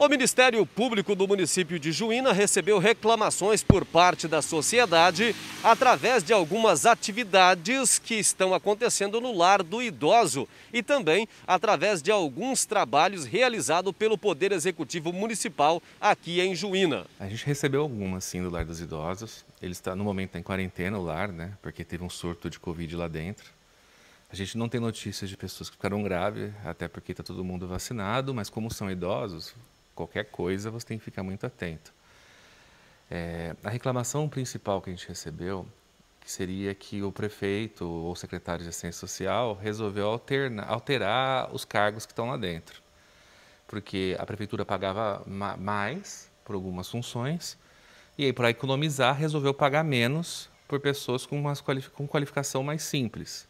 O Ministério Público do município de Juína recebeu reclamações por parte da sociedade através de algumas atividades que estão acontecendo no lar do idoso e também através de alguns trabalhos realizados pelo Poder Executivo Municipal aqui em Juína. A gente recebeu algumas sim do lar dos idosos. Ele está no momento tá em quarentena o lar, né? Porque teve um surto de Covid lá dentro. A gente não tem notícias de pessoas que ficaram graves, até porque está todo mundo vacinado, mas como são idosos, qualquer coisa você tem que ficar muito atento. É, a reclamação principal que a gente recebeu que seria que o prefeito ou secretário de assistência social resolveu alterar os cargos que estão lá dentro. Porque a prefeitura pagava ma mais por algumas funções, e aí, para economizar, resolveu pagar menos por pessoas com, umas com qualificação mais simples.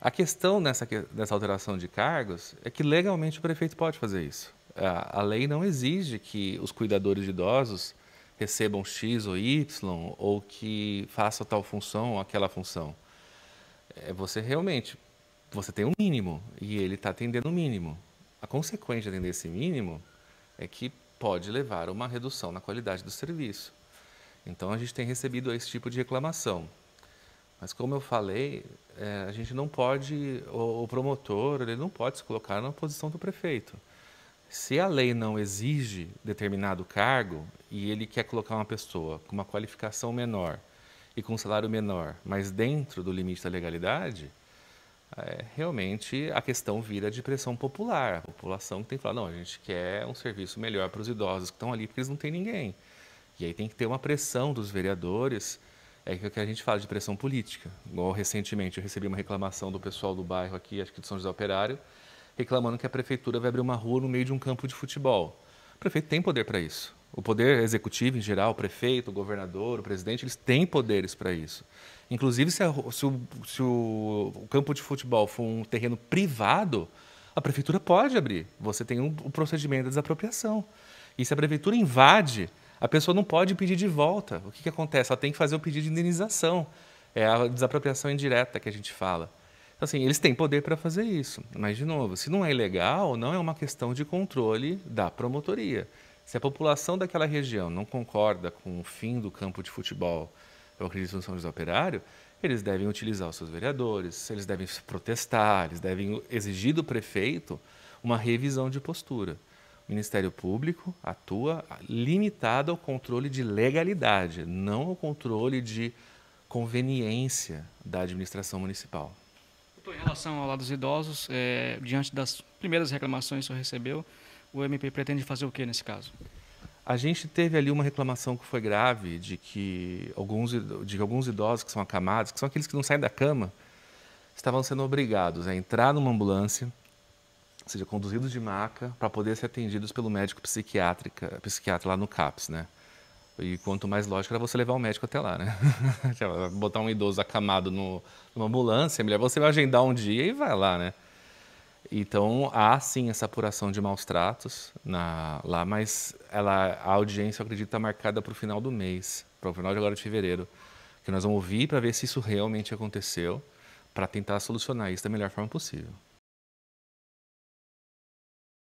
A questão nessa, nessa alteração de cargos é que legalmente o prefeito pode fazer isso a, lei não exige que os cuidadores de idosos recebam X ou Y ou que façam tal função ou aquela função. É você realmente, você tem um mínimo e ele está atendendo o um mínimo. A consequência de atender esse mínimo é que pode levar a uma redução na qualidade do serviço. Então a gente tem recebido esse tipo de reclamação. Mas como eu falei, é, a gente não pode, o, o promotor, ele não pode se colocar na posição do prefeito. Se a lei não exige determinado cargo e ele quer colocar uma pessoa com uma qualificação menor e com um salário menor, mas dentro do limite da legalidade, é, realmente a questão vira de pressão popular. A população tem que falar, não, a gente quer um serviço melhor para os idosos que estão ali porque eles não têm ninguém. E aí tem que ter uma pressão dos vereadores, é o que a gente fala de pressão política. Igual recentemente eu recebi uma reclamação do pessoal do bairro aqui, acho que do São José Operário, reclamando que a prefeitura vai abrir uma rua no meio de um campo de futebol. O prefeito tem poder para isso. O poder executivo em geral, o prefeito, o governador, o presidente, eles têm poderes para isso. Inclusive, se, a, se, o, se o, o, campo de futebol for um terreno privado, a prefeitura pode abrir. Você tem um, o procedimento da desapropriação. E se a prefeitura invade, a pessoa não pode pedir de volta. O que, que acontece? Ela tem que fazer o pedido de indenização. É a desapropriação indireta que a gente fala. Então, assim, eles têm poder para fazer isso. Mas, de novo, se não é ilegal, não é uma questão de controle da promotoria. Se a população daquela região não concorda com o fim do campo de futebol, eu acredito no São José Operário, eles devem utilizar os seus vereadores, eles devem protestar, eles devem exigir do prefeito uma revisão de postura. O Ministério Público atua limitado ao controle de legalidade, não ao controle de conveniência da administração municipal em relação ao lado dos idosos, é, diante das primeiras reclamações que o senhor recebeu, o MP pretende fazer o que nesse caso? A gente teve ali uma reclamação que foi grave de que alguns, de que alguns idosos que são acamados, que são aqueles que não saem da cama, estavam sendo obrigados a entrar numa ambulância, ou seja, conduzidos de maca, para poder ser atendidos pelo médico psiquiátrica, psiquiatra lá no CAPS, né? E quanto mais lógico era você levar o médico até lá, né? Tipo, botar um idoso acamado no, numa ambulância, é melhor você vai agendar um dia e vai lá, né? Então há sim essa apuração de maus tratos na, lá, mas ela, a audiência, eu acredito, está marcada para o final do mês, para o final de agora de fevereiro, que nós vamos ouvir para ver se isso realmente aconteceu, para tentar solucionar isso da melhor forma possível.